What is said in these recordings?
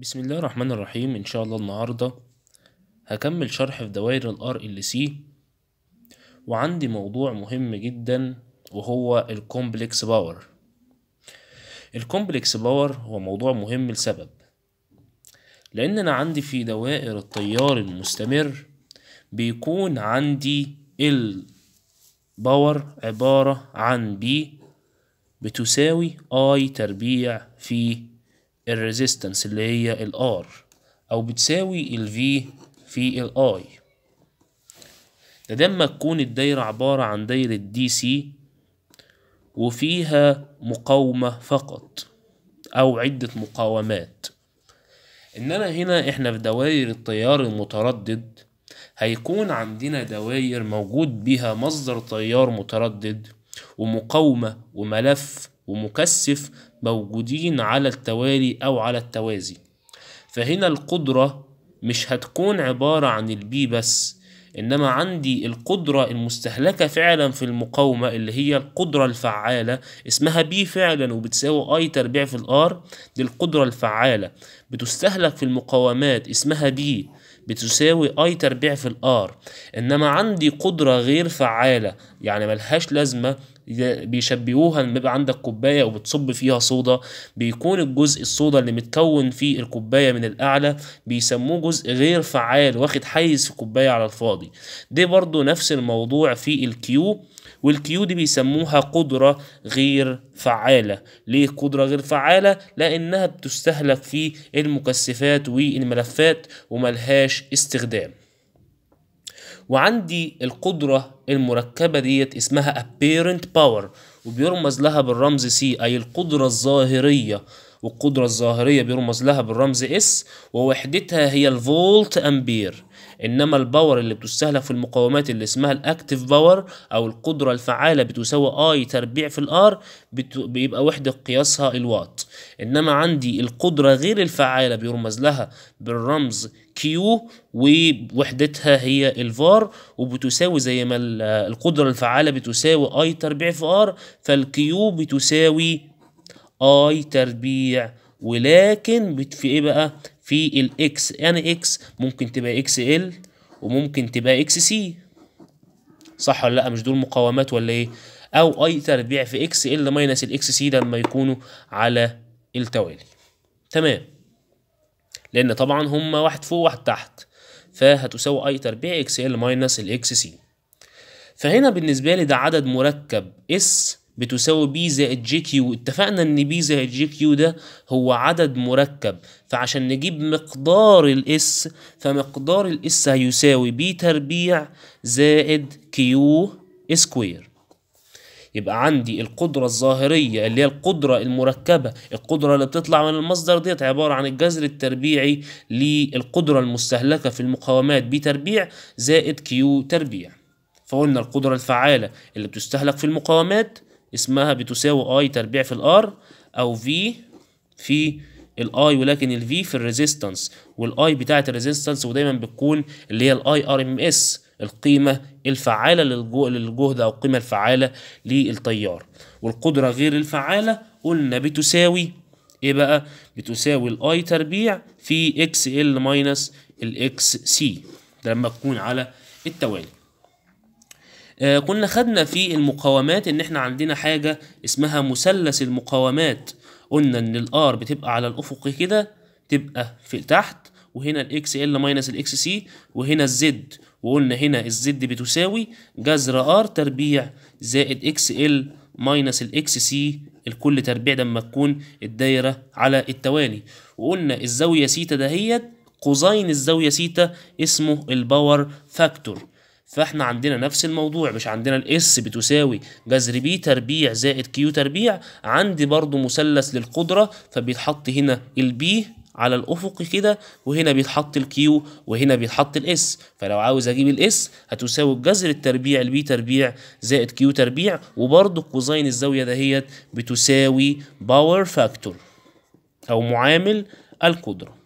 بسم الله الرحمن الرحيم ان شاء الله النهاردة هكمل شرح في دوائر ال RLC وعندي موضوع مهم جدا وهو الكومبلكس باور الكومبلكس باور هو موضوع مهم لسبب لان انا عندي في دوائر التيار المستمر بيكون عندي ال باور عبارة عن بي بتساوي اي تربيع في الريزيستنس اللي هي الار او بتساوي الفي في الاي ده لما تكون الدايرة عبارة عن دايرة دي سي وفيها مقاومة فقط أو عدة مقاومات إنما هنا إحنا في دوائر التيار المتردد هيكون عندنا دوائر موجود بها مصدر تيار متردد ومقاومة وملف ومكثف موجودين على التوالي أو على التوازي فهنا القدرة مش هتكون عبارة عن البي بس إنما عندي القدرة المستهلكة فعلا في المقاومة اللي هي القدرة الفعالة اسمها بي فعلا وبتساوي اي تربيع في الار دي القدرة الفعالة بتستهلك في المقاومات اسمها بي بتساوي اي تربيع في الار انما عندي قدرة غير فعالة يعني ملهاش لازمة بيشبهوها لما يبقى عندك كوبايه وبتصب فيها صودا بيكون الجزء الصودا اللي متكون في الكوبايه من الاعلى بيسموه جزء غير فعال واخد حيز في كوبايه على الفاضي ده برضو نفس الموضوع في الكيو والكيو دي بيسموها قدرة غير فعالة ليه قدرة غير فعالة؟ لأنها بتستهلك في المكثفات والملفات وملهاش استخدام وعندي القدرة المركبة ديت اسمها apparent power وبيرمز لها بالرمز سي أي القدرة الظاهرية والقدرة الظاهرية بيرمز لها بالرمز اس ووحدتها هي الفولت أمبير إنما الباور اللي بتستهلك في المقاومات اللي اسمها الأكتف باور أو القدرة الفعالة بتساوي أي تربيع في الآر بيبقى وحدة قياسها الوات إنما عندي القدرة غير الفعالة بيرمز لها بالرمز كيو ووحدتها هي الفار وبتساوي زي ما القدرة الفعالة بتساوي اي تربيع في ار فالكيو بتساوي اي تربيع ولكن في ايه بقى في الاكس يعني اكس ممكن تبقى اكس ال وممكن تبقى اكس سي صح ولا لا مش دول مقاومات ولا ايه او اي تربيع في اكس ال ماينس الاكس سي لما يكونوا على التوالي تمام لان طبعا هما واحد فوق واحد تحت فهتساوي اي تربيع اكس ال ماينس الاكس سي فهنا بالنسبه لي ده عدد مركب اس بتساوي بي زائد جي كيو اتفقنا ان بي زائد جي كيو ده هو عدد مركب فعشان نجيب مقدار الاس فمقدار الاس هيساوي بي تربيع زائد كيو سكوير يبقى عندي القدرة الظاهرية اللي هي القدرة المركبة القدرة اللي بتطلع من المصدر ديت عبارة عن الجذر التربيعي للقدرة المستهلكة في المقاومات بتربيع زائد كيو تربيع فقلنا القدرة الفعالة اللي بتستهلك في المقاومات اسمها بتساوي اي تربيع في الار او في في الاي ولكن الفي في الريزيستنس والاي بتاعه الريزيستنس ودايما بتكون اللي هي الاي ار ام اس القيمة الفعالة للجهد أو القيمة الفعالة للتيار والقدرة غير الفعالة قلنا بتساوي إيه بقى؟ بتساوي الأي تربيع في إكس إل ماينس الإكس سي ده لما تكون على التوالي آه كنا خدنا في المقاومات ان احنا عندنا حاجة اسمها مثلث المقاومات قلنا ان الار بتبقى على الافق كده تبقى في تحت وهنا الاكس ال ماينس الاكس سي وهنا الزد وقلنا هنا الزد بتساوي جذر ار تربيع زائد اكس ال ماينس الاكس سي الكل تربيع لما تكون الدايره على التوالي وقلنا الزاويه سيتا دهيت قوسين الزاويه سيتا اسمه الباور فاكتور فاحنا عندنا نفس الموضوع مش عندنا الاس بتساوي جذر بي تربيع زائد كيو تربيع عندي برضو مثلث للقدره فبيتحط هنا البي على الافق كده وهنا بيتحط الكيو وهنا بيتحط الاس فلو عاوز اجيب الاس هتساوي الجذر التربيع البي تربيع زائد كيو تربيع وبرده كوزين الزاويه دهيت بتساوي باور فاكتور او معامل القدره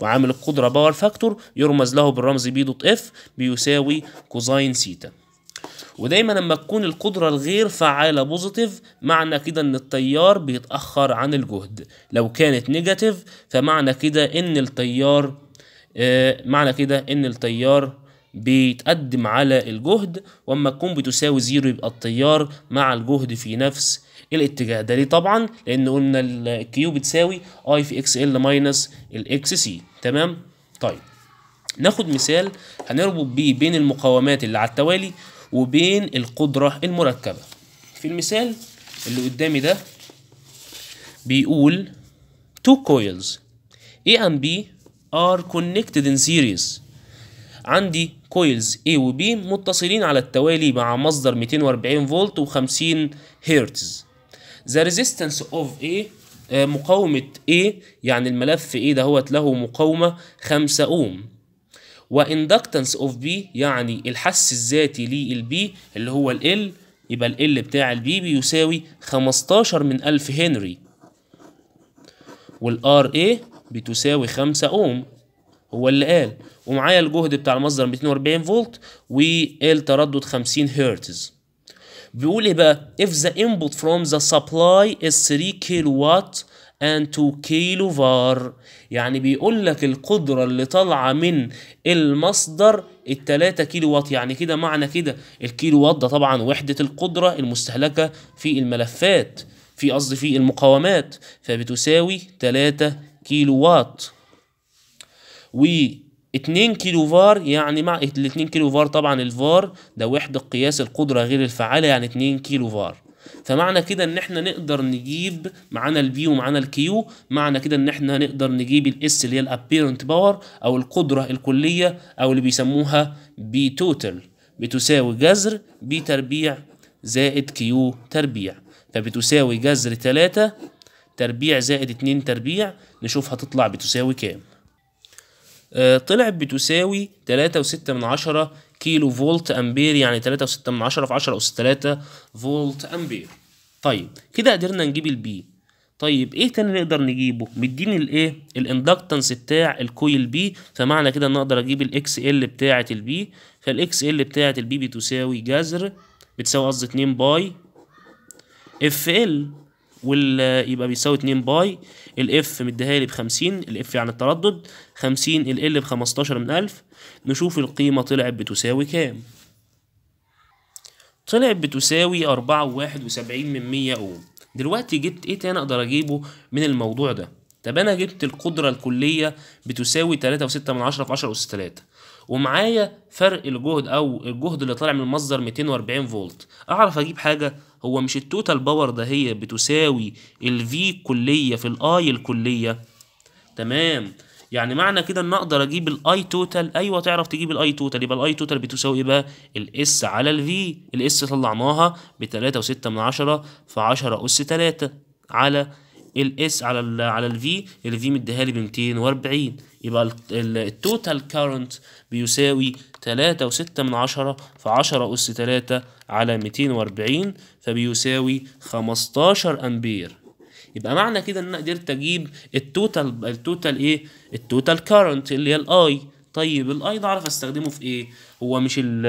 وعامل القدرة باور فاكتور يرمز له بالرمز بي دوت اف بيساوي كوزين سيتا ودايما لما تكون القدرة الغير فعالة بوزيتيف معنى كده ان التيار بيتأخر عن الجهد لو كانت نيجاتيف فمعنى كده ان التيار آه معنى كده ان التيار بيتقدم على الجهد واما تكون بتساوي زيرو يبقى التيار مع الجهد في نفس الاتجاه ده ليه طبعا لان قلنا الكيو بتساوي اي في اكس ال ماينس الاكس سي تمام طيب ناخد مثال هنربط بيه بين المقاومات اللي على التوالي وبين القدرة المركبة في المثال اللي قدامي ده بيقول two coils A and B are connected in series عندي coils A و B متصلين على التوالي مع مصدر 240 فولت و50 هرتز The resistance of A آه، مقاومة A يعني الملف A دهوت له مقاومة 5 أوم واندكتنس اوف بي يعني الحس الذاتي للبي اللي هو ال يبقى ال بتاع البي بيساوي 15 من 1000 هنري والار اي بتساوي 5 اوم هو اللي قال ومعايا الجهد بتاع المصدر 240 فولت والتردد 50 هرتز بيقول ايه بقى if the input from the supply is 3 كيلو وات 2 كيلو فار يعني بيقول لك القدرة اللي طالعة من المصدر التلاتة كيلو واط يعني كده معنى كده الكيلو واط ده طبعا وحدة القدرة المستهلكة في الملفات في قصدي في المقاومات فبتساوي 3 كيلو واط و 2 كيلو فار يعني مع ال 2 كيلو فار طبعا الفار ده وحدة قياس القدرة غير الفعالة يعني 2 كيلو فار فمعنى كده ان احنا نقدر نجيب معانا البي ومعانا الكيو معنى كده ان احنا نقدر نجيب الاس اللي هي الابيرنت باور او القدره الكليه او اللي بيسموها بي توتال بتساوي جذر بي تربيع زائد كيو تربيع فبتساوي جذر 3 تربيع زائد 2 تربيع نشوف هتطلع بتساوي كام آه، طلعت بتساوي 3.6 من عشرة كيلو فولت امبير يعني 3.6 في 10 أس 3 فولت امبير طيب كده قدرنا نجيب البي طيب ايه تاني نقدر نجيبه مديني الايه الاندكتنس بتاع الكويل بي فمعنى كده ان اقدر اجيب الاكس ال بتاعه البي فالاكس ال بتاعه البي بتساوي جذر بتساوي قصدي 2 باي اف ال يبقى بيساوي 2 باي الاف مديها لي ب 50 الاف يعني التردد 50 ال ب 15 من 1000 نشوف القيمه طلعت بتساوي كام طلعت بتساوي 4.71 من 100 اوم دلوقتي جبت ايه تاني اقدر اجيبه من الموضوع ده طب انا جبت القدره الكليه بتساوي 3.6 في 10 اس 3 ومعايا فرق الجهد او الجهد اللي طالع من المصدر 240 فولت اعرف اجيب حاجه هو مش التوتال باور ده هي بتساوي الفي كليه في الاي الكليه تمام يعني معنى كده ان اقدر اجيب الاي توتال ايوه تعرف تجيب الاي توتال يبقى الاي توتال بتساوي ايه بقى الاس على الفي الاس طلعناها ب 3.6 من 10 في 10 اس 3 على الاس على الـ على الفي الفي مديها لي ب 240 يبقى التوتال كارنت بيساوي 3.6 و 10 من عشرة أس 3 على 240 فبيساوي 15 أمبير يبقى معنى كده إن أنا قدرت أجيب التوتال التوتال إيه؟ التوتال كارنت اللي هي الأي طيب الأي ده أعرف أستخدمه في إيه؟ هو مش ال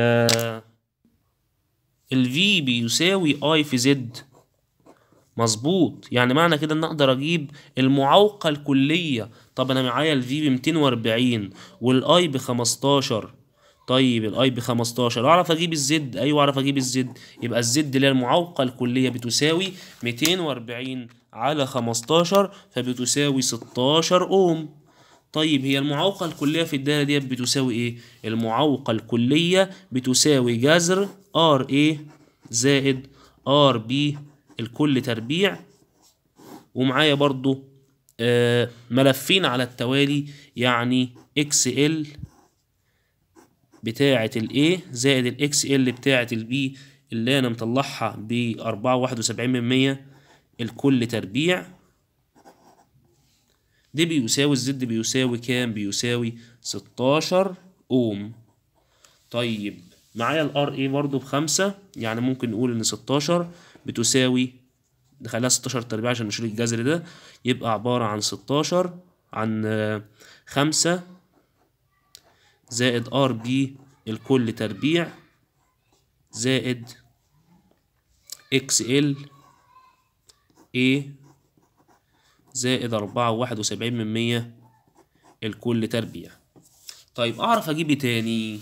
ال في بيساوي I في Z مظبوط يعني معنى كده ان اقدر اجيب المعوقه الكليه طب انا معايا الفي ب 240 والاي طيب ب 15 طيب الاي ب 15 اعرف اجيب الزد ايوه اعرف اجيب الزد يبقى الزد اللي هي المعوقه الكليه بتساوي 240 على 15 فبتساوي 16 اوم طيب هي المعوقه الكليه في الدايره ديت بتساوي ايه المعوقه الكليه بتساوي جذر ار ايه زائد ار بي الكل تربيع ومعايا برضو آه، ملفين على التوالي يعني اكس ال بتاعة الاي زائد الاكس ال بتاعة البي اللي انا مطلعها ب 4.71% الكل تربيع دي بيساوي الزد بيساوي كام بيساوي 16 اوم طيب معايا الار ايه برضو بخمسة يعني ممكن نقول ان 16 بتساوي دخلها 16 تربيع عشان نشيل الجذر ده يبقى عبارة عن 16 عن 5 آه، زائد ار بي الكل تربيع زائد اكس ال اي زائد 4 وواحد وسبعين من 100 الكل تربيع طيب أعرف أجيب إيه تاني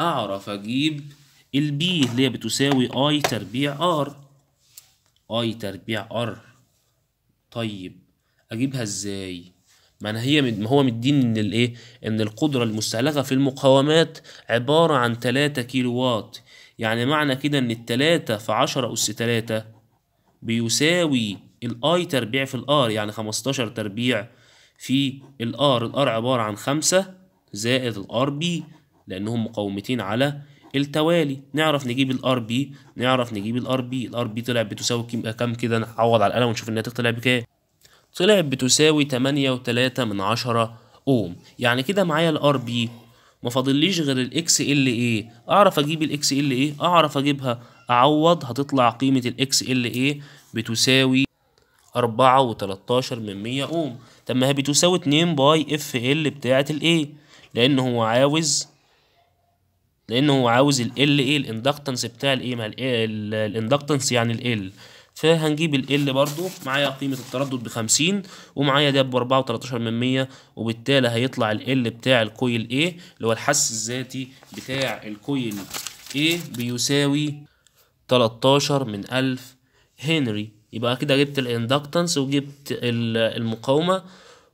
أعرف أجيب البي اللي هي بتساوي اي تربيع ار اي تربيع ار طيب اجيبها ازاي ما انا هي ما هو مديني ان الايه ان القدره المستهلكه في المقاومات عباره عن 3 كيلو وات يعني معنى كده ان ال 3 في 10 أس 3 بيساوي الآي تربيع في الآر يعني 15 تربيع في الآر الآر عبارة عن 5 زائد الآر بي لأنهم مقاومتين على التوالي نعرف نجيب الار بي نعرف نجيب الار بي الار بي طلع بتساوي كام كده نعوض على القلم ونشوف الناتج طلع بكام طلع بتساوي و3 من عشرة اوم يعني كده معايا الار بي ما فاضليش غير الاكس ال اي اعرف اجيب الاكس ال اي اعرف اجيبها اعوض هتطلع قيمه الاكس ال اي بتساوي أربعة وتلاتاشر من مية أوم طب ما هي بتساوي اتنين باي اف ال بتاعة الاي لأن هو عاوز لانه هو عاوز ال ال ايه الاندكتنس بتاع الايه الاندكتنس يعني ال فهنجيب ال برضو معايا قيمة التردد بخمسين ومعايا ده بأربعة وتلاتاشر من مية وبالتالي هيطلع ال بتاع الكويل ايه اللي هو الحس الذاتي بتاع الكويل ايه بيساوي 13 من ألف هنري يبقى كده جبت الاندكتنس وجبت المقاومة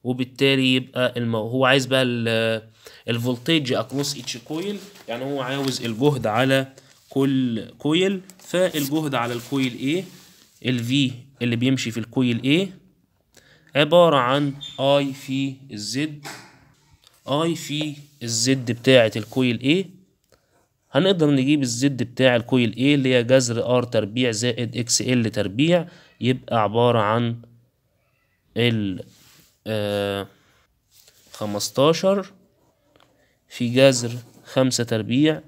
وبالتالي يبقى المو... هو عايز بقى ال... الفولتج اكروس اتش كويل يعني هو عاوز الجهد على كل كويل فالجهد على الكويل ايه الفي اللي بيمشي في الكويل ايه عبارة عن اي في الزد اي في الزد بتاعة الكويل ايه هنقدر نجيب الزد بتاع الكويل ايه اللي هي جذر ار تربيع زائد اكس ال تربيع يبقى عبارة عن ال آه، خمستاشر في جذر خمسة تربيع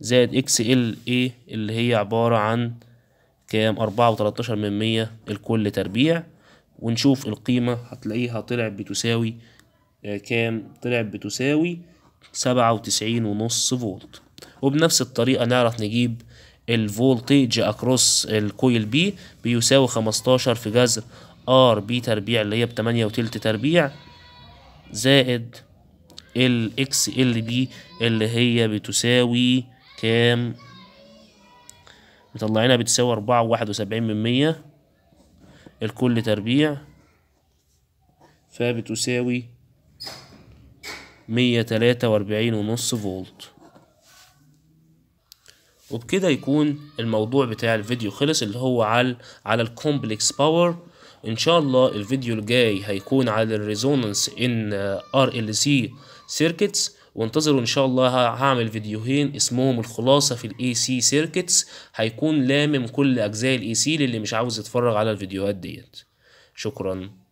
زائد اكس ال ايه اللي هي عبارة عن كام أربعة وتلاتاشر من مية الكل تربيع ونشوف القيمة هتلاقيها طلعت بتساوي آه، كام طلعت بتساوي سبعة وتسعين ونص فولت وبنفس الطريقة نعرف نجيب الفولتج اكروس الكويل بي بيساوي خمستاشر في جذر ار بي تربيع اللي هي بتمانية وتلت تربيع زائد ال اكس ال بي اللي هي بتساوي كام مطلعينها بتساوي أربعة وواحد وسبعين من مية الكل تربيع فبتساوي مية تلاتة وأربعين ونص فولت وبكده يكون الموضوع بتاع الفيديو خلص اللي هو على على الكومبلكس باور ان شاء الله الفيديو الجاي هيكون على الريزونانس ان ار ال سي سيركتس وانتظروا ان شاء الله هعمل فيديوهين اسمهم الخلاصه في الاي سي سيركتس هيكون لامم كل اجزاء الاي سي للي مش عاوز يتفرج على الفيديوهات ديت شكرا